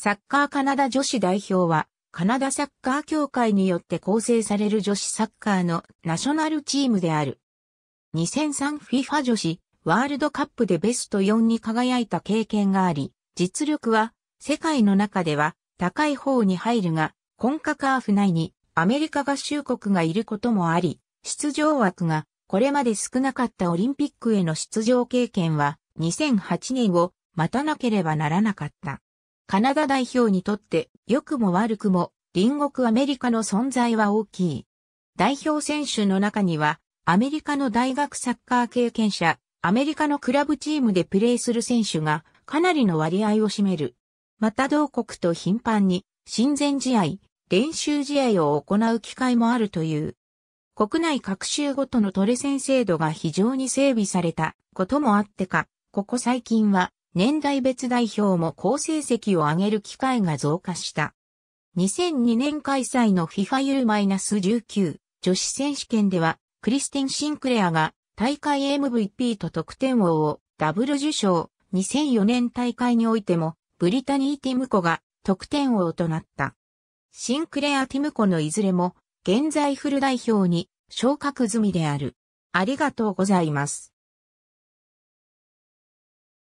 サッカーカナダ女子代表は、カナダサッカー協会によって構成される女子サッカーのナショナルチームである。2003FIFA 女子ワールドカップでベスト4に輝いた経験があり、実力は世界の中では高い方に入るが、コンカカーフ内にアメリカ合衆国がいることもあり、出場枠がこれまで少なかったオリンピックへの出場経験は2008年を待たなければならなかった。カナダ代表にとって良くも悪くも隣国アメリカの存在は大きい。代表選手の中にはアメリカの大学サッカー経験者、アメリカのクラブチームでプレーする選手がかなりの割合を占める。また同国と頻繁に親善試合、練習試合を行う機会もあるという。国内各州ごとのトレセン制度が非常に整備されたこともあってか、ここ最近は年代別代表も好成績を上げる機会が増加した。2002年開催の FIFAU-19 女子選手権では、クリスティン・シンクレアが大会 MVP と得点王をダブル受賞。2004年大会においても、ブリタニー・ティムコが得点王となった。シンクレア・ティムコのいずれも、現在フル代表に昇格済みである。ありがとうございます。